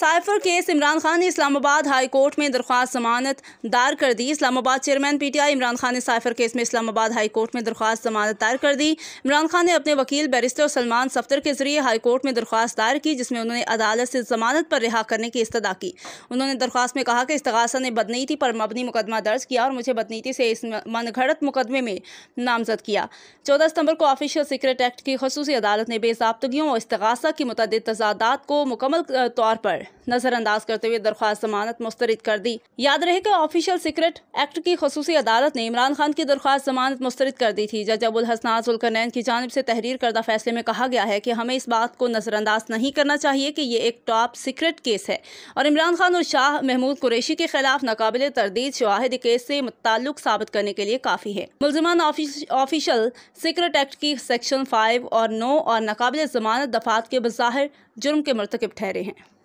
cipher case Imran Khan ने Islamabad high court में दरख्वास्त जमानत दायर कर दी इस्लामाबाद चेयरमैन पीटीआई इमरान खान ने साइफर केस में इस्लामाबाद हाई कोर्ट में दरख्वास्त जमानत दायर कर दी इमरान खान ने अपने वकील बैरिस्टर सलमान सफ्तर के जरिए हाई कोर्ट में दरख्वास्त दायर की जिसमें उन्होंने अदालत से जमानत पर रिहा करने की इस्तः की उन्होंने दरख्वास्त में कहा कि इस्तगासा ने बदनीति पर मबनी मुकदमा दर्ज किया और मुझे बदनीति से इस घड़त मुकदमे में नामजद किया चौदह सितंबर को ऑफिशियल सीक्रेट एक्ट की खसूसी अदालत ने बेजाबतगियों और इस्तगासा की मुतद तजादात को मुकम्मल तौर पर नजरअंदाज करते हुए दरख्वास्त जमानत मुस्तरद कर दी याद रहे की ऑफिशियल सीक्रेट एक्ट की खसूसी अदालत ने इमरान खान की दरख्वास्त जमानत मुस्तरद कर दी थी जज अबुल हसना जुलकरनैन की जानब ऐसी तहरीर करदा फैसले में कहा गया है की हमें इस बात को नजरअंदाज नहीं करना चाहिए की ये एक टॉप सीक्रेट केस है और इमरान खान और शाह महमूद कुरैशी के खिलाफ नाकबिल तरदीद शवाहद केस ऐसी मुतालुक साबित करने के लिए काफ़ी है मुलजमान ऑफिशियल सीक्रेट एक्ट की सेक्शन फाइव और नौ और नाकबिल जमानत दफात के बज़ाहिर जुर्म के मरतकब ठहरे हैं